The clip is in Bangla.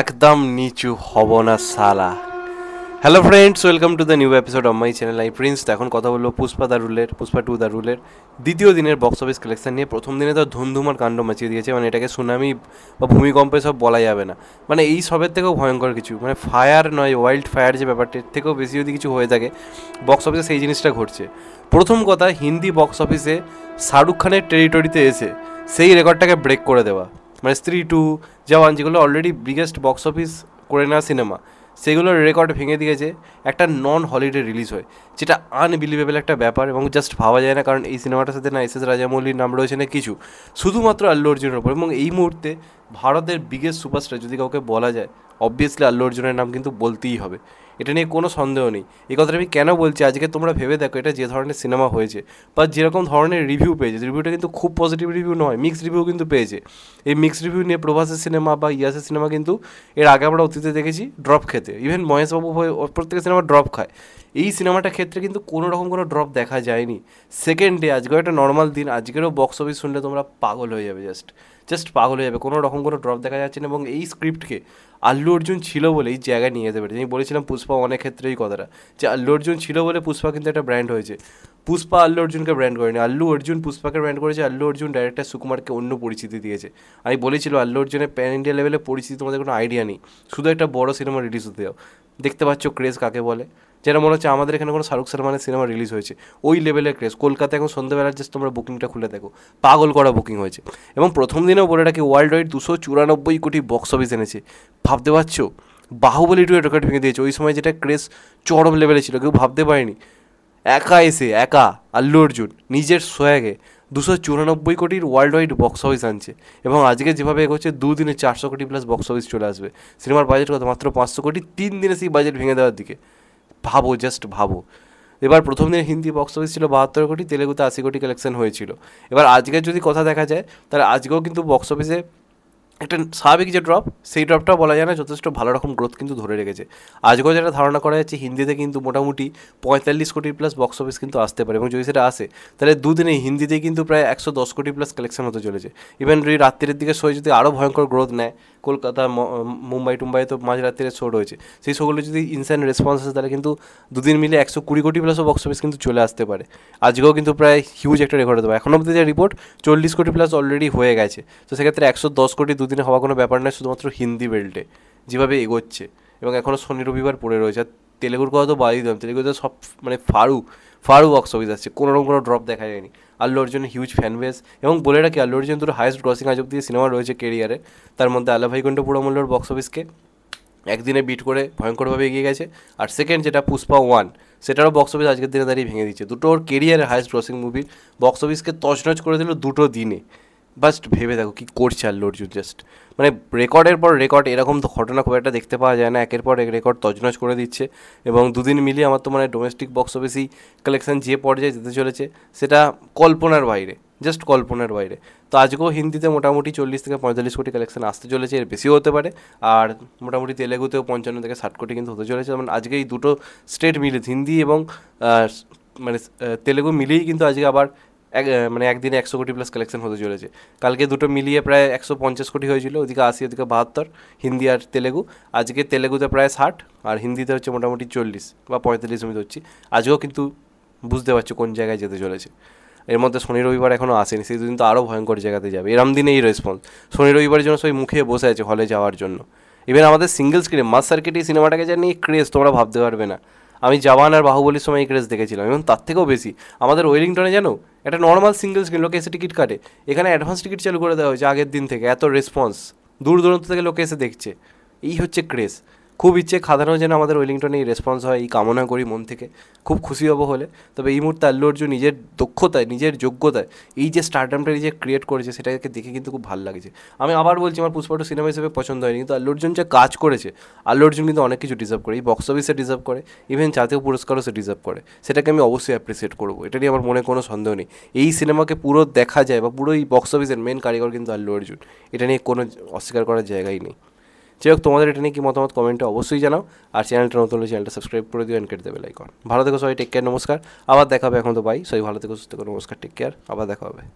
একদম নিচু হব না সালা hello friends welcome to the new episode of my channel I Prince এখন কথা বলবো পুষ্পা দা রুলের পুষ্পা টু দা রুলের দ্বিতীয় দিনের বক্স অফিস কালেকশন নিয়ে প্রথম দিনে তো ধুমধুমার কাণ্ড মাচিয়ে দিয়েছে মানে এটাকে সুনামি বা ভূমিকম্পে সব বলা যাবে না মানে এই সবের থেকেও ভয়ঙ্কর কিছু মানে ফায়ার নয় ওয়াইল্ড ফায়ার যে ব্যাপারটির থেকেও বেশি যদি কিছু হয়ে থাকে বক্স অফিসে সেই জিনিসটা ঘটছে প্রথম কথা হিন্দি বক্স অফিসে শাহরুখ খানের টেরিটরিতে এসে সেই রেকর্ডটাকে ব্রেক করে দেওয়া মানে স্ত্রী টু জওয়ান যেগুলো অলরেডি বিগেস্ট বক্স অফিস করে নেওয়া সিনেমা সেগুলোর রেকর্ড ভেঙে দিয়েছে একটা নন হলিডে রিলিজ হয় যেটা আনবিলিভেবল একটা ব্যাপার এবং জাস্ট ভাবা যায় না কারণ এই সিনেমাটার সাথে না এস এস রাজামৌলির নাম রয়েছে না কিছু শুধুমাত্র আল্লু অর্জুনের উপর এবং এই মুহূর্তে ভারতের বিগেস্ট সুপারস্টার যদি কাউকে বলা যায় অবভিয়াসলি আল্লু অর্জুনের নাম কিন্তু বলতেই হবে এটা নিয়ে কোনো সন্দেহ নেই এই কথাটা আমি কেন বলছি আজকে তোমরা ভেবে দেখো এটা যে ধরনের সিনেমা হয়েছে বা যেরকম ধরনের রিভিউ পেয়েছে রিভিউটা কিন্তু খুব পজিটিভ রিভিউ নয় মিক্স রিভিউ কিন্তু পেয়েছে এই মিক্স রিভিউ নিয়ে প্রভাসের সিনেমা বা ইয়াসের সিনেমা কিন্তু এর আগে আমরা অতীতে দেখেছি ড্রপ খেতে ইভেন মহেশবাবু হয়ে প্রত্যেকের সিনেমা ড্রপ খায় এই সিনেমাটার ক্ষেত্রে কিন্তু কোনো রকম কোনো ড্রপ দেখা যায়নি সেকেন্ড ডে আজকেও একটা নর্মাল দিন আজকেরও বক্স অফিস শুনলে তোমরা পাগল হয়ে যাবে জাস্ট জাস্ট পাগল হয়ে যাবে কোনো রকম কোনো ড্রপ দেখা যাচ্ছে না এবং এই স্ক্রিপ্টকে আল্লু অর্জুন ছিল বলেই জায়গায় নিয়ে যেতে পারে আমি বলেছিলাম পুষ্পা অনেক ক্ষেত্রেই কথাটা যে আল্লু অর্জুন ছিল বলে পুষ্পা কিন্তু একটা ব্র্যান্ড হয়েছে পুষ্পা আল্লু অর্জুনকে ব্র্যান্ড করেনি আল্লু অর্জুন পুষ্পাকে ব্র্যান্ড করেছে আল্লু অর্জুন ডাইরেক্টর সুকুমারকে অন্য পরিচিতি দিয়েছে আমি বলেছিল আল্লু অর্জুনের প্যান ইন্ডিয়া লেভেলে পরিচিতি তোমাদের কোনো আইডিয়া নেই শুধু একটা বড় সিনেমা রিলিজ হতে যাও দেখতে পাচ্ছ ক্রেজ কাকে বলে যেটা মনে হচ্ছে আমাদের এখানে কোনো শাহরুখ সালমানের সিনেমা রিলিজ হয়েছে ওই লেভেলের ক্রেজ কলকাতা এখন সন্ধ্যাবেলার জাস্ট তোমরা বুকিংটা খুলে দেখো পাগল করা বুকিং হয়েছে এবং প্রথম দিনেও বলে রাখি ওয়ার্ল্ড ওয়াইড দুশো চুরানব্বই কোটি বক্স অফিস এনেছে ভাবতে পারছো বাহুবলি টু রেকর্ড ভেঙে দিয়েছে ওই সময় যেটা ক্রেজ চরম লেভেলে ছিল কেউ ভাবতে পারেনি একা এসে একা আল্লু অর্জুন নিজের সোয়াগে দুশো চুরানব্বই কোটির ওয়ার্ল্ড ওয়াইড বক্স অফিস আনছে এবং আজকে যেভাবে এগোচ্ছে দুদিনে চারশো কোটি প্লাস বক্স অফিস চলে আসবে সিনেমার বাজেট কত মাত্র পাঁচশো কোটি তিন দিনে সেই বাজেট ভেঙে দেওয়ার দিকে ভাবো জাস্ট ভাবো এবার প্রথম দিনে হিন্দি বক্স অফিস ছিল বাহাত্তর কোটি তেলেগুতে আশি কোটি কালেকশন হয়েছিল এবার আজকের যদি কথা দেখা যায় তাহলে আজকেও কিন্তু বক্স অফিসে একটা স্বাভাবিক যে ড্রপ সেই ড্রপটাও বলা যায় না যথেষ্ট ভালো রকম গ্রোথ কিন্তু ধরে রেখেছে আজকেও যেটা ধারণা করা যাচ্ছে হিন্দিতে কিন্তু মোটামুটি পঁয়তাল্লিশ কোটি প্লাস বক্স অফিস কিন্তু আসতে পারে এবং যদি সেটা আসে তাহলে দুদিনে হিন্দিতে কিন্তু প্রায় একশো দশ কোটি প্লাস কালেকশন হতে চলেছে ইভেন যদি রাত্রির দিকে শোয়ে যদি আরও ভয়ঙ্কর গ্রোথ নেয় কলকাতা মুম্বাই টুম্বাই তো মাঝরাত্রিরে শো রয়েছে সেই শোগুলো যদি ইনস্ট্যান্ট রেসপন্স আসে তাহলে কিন্তু দুদিন মিলে একশো কুড়ি কোটি প্লাস বক্স অফিস কিন্তু চলে আসতে পারে আজকেও কিন্তু প্রায় হিউজ একটা রেকর্ড হতে পারে এখন অব্দি যে রিপোর্ট চল্লিশ কোটি প্লাস অলরেডি হয়ে গেছে তো সেক্ষেত্রে একশো দশ কোটি দুদিনে হওয়া কোনো ব্যাপার নয় শুধুমাত্র হিন্দি বেল্টে যেভাবে এগোচ্ছে এবং এখনও শনি রবিবার পড়ে রয়েছে আর তেলেগুর কথা তো বাদই দিলাম তেলেগুতে সব মানে ফারুক ফারু বক্স অফিস আসছে কোনোরকম কোনো ড্রপ দেখা যায়নি Allu Arjun huge fan base এবং বলে রাখি আল্লু অর্জুন দুটো হায়েস্ট গ্রসিং আজ অব্দি সিনেমা রয়েছে কেরিয়ারে তার মধ্যে আল্লা ভাইকুণ্ঠ পুরমূল্যর বক্স অফিসকে একদিনে বিট করে ভয়ঙ্করভাবে এগিয়ে গেছে আর সেকেন্ড যেটা পুষ্পা ওয়ান সেটারও বক্স অফিস আজকের দিনে দাঁড়িয়ে ভেঙে দিচ্ছে দুটোর কেরিয়ারের হায়েস্ট গ্রসিং মুভি বক্স অফিসকে তছনছ করে দিল দুটো দিনে জাস্ট ভেবে দেখো কী করছে আল্লু অর্জুন জাস্ট মানে রেকর্ডের পর রেকর্ড এরকম তো ঘটনা খুব একটা দেখতে পাওয়া যায় না একের পর এক রেকর্ড তজনজ করে দিচ্ছে এবং দুদিন মিলিয়ে আমার তো মানে ডোমেস্টিক বক্স অফিসই কালেকশন যে পর্যায়ে যেতে চলেছে সেটা কল্পনার বাইরে জাস্ট কল্পনার বাইরে তো আজকেও হিন্দিতে মোটামুটি চল্লিশ থেকে পঁয়তাল্লিশ কোটি কালেকশন আসতে চলেছে এর বেশিও হতে পারে আর মোটামুটি তেলেগুতেও পঞ্চান্ন থেকে ষাট কোটি কিন্তু হতে চলেছে যেমন মানে আজকে এই দুটো স্টেট মিলে হিন্দি এবং মানে তেলেগু মিলেই কিন্তু আজকে আবার এক মানে একদিনে একশো কোটি প্লাস কালেকশন হতে চলেছে কালকে দুটো মিলিয়ে প্রায় একশো পঞ্চাশ কোটি হয়েছিল ওদিকে আশি ওদিকে বাহাত্তর হিন্দি আর তেলেগু আজকে তেলেগুতে প্রায় ষাট আর হিন্দিতে হচ্ছে মোটামুটি চল্লিশ বা পঁয়তাল্লিশ আমি ধরছি আজকেও কিন্তু বুঝতে পারছো কোন জায়গায় যেতে চলেছে এর মধ্যে শনি রবিবার এখনও আসেনি সেই দুদিন তো আরও ভয়ঙ্কর জায়গাতে যাবে এরম দিনে এই রেসপন্স শনি রবিবারের জন্য সবাই মুখে বসে আছে হলে যাওয়ার জন্য ইভেন আমাদের সিঙ্গেল স্ক্রিনে মাস সার্কিট এই সিনেমাটাকে জানি নিয়ে ক্রেজ তোমরা ভাবতে পারবে না আমি জাওয়ান আর বাহুবলির সময় এই ক্রেজ দেখেছিলাম এবং তার থেকেও বেশি আমাদের ওয়েলিংটনে জানো একটা নর্মাল সিঙ্গেল স্ক্রিন লোকে এসে টিকিট কাটে এখানে অ্যাডভান্স টিকিট চালু করে দেওয়া হয়েছে আগের দিন থেকে এত রেসপন্স দূর দূরান্ত থেকে লোকে এসে দেখছে এই হচ্ছে ক্রেজ খুব ইচ্ছে খাদানো যেন আমাদের ওয়েলিংটনে এই রেসপন্স হয় এই কামনা করি মন থেকে খুব খুশি হবো হলে তবে এই মুহূর্তে আল্লু অর্জুন নিজের দক্ষতায় নিজের যোগ্যতায় এই যে স্টারডামটা নিজে ক্রিয়েট করেছে সেটাকে দেখে কিন্তু খুব ভালো লাগছে আমি আবার বলছি আমার পুষ্পাটু সিনেমা হিসেবে পছন্দ হয়নি কিন্তু আল্লু অর্জুন যে কাজ করেছে আল্লু অর্জুন কিন্তু অনেক কিছু ডিজার্ভ করে এই বক্স অফিসে ডিজার্ভ করে ইভেন জাতীয় পুরস্কারও সে ডিজার্ভ করে সেটাকে আমি অবশ্যই অ্যাপ্রিসিয়েট করবো এটা নিয়ে আমার মনে কোনো সন্দেহ নেই এই সিনেমাকে পুরো দেখা যায় বা পুরো এই বক্স অফিসের মেন কারিগর কিন্তু আল্লু অর্জুন এটা নিয়ে কোনো অস্বীকার করার জায়গাই নেই যাই হোক তোমাদের এটা নিয়ে কি মতামত কমেন্টে অবশ্যই জানাও আর চ্যানেলটা নতুন হলে চ্যানেলটা সাবস্ক্রাইব করে দিও অ্যান্ড কেটে দেবে লাইক ভালো থেকো সবাই টেক কেয়ার নমস্কার আবার দেখা হবে এখন তো বাই সবাই ভালো থেকো সুস্থ করো নমস্কার টেক কেয়ার আবার দেখা হবে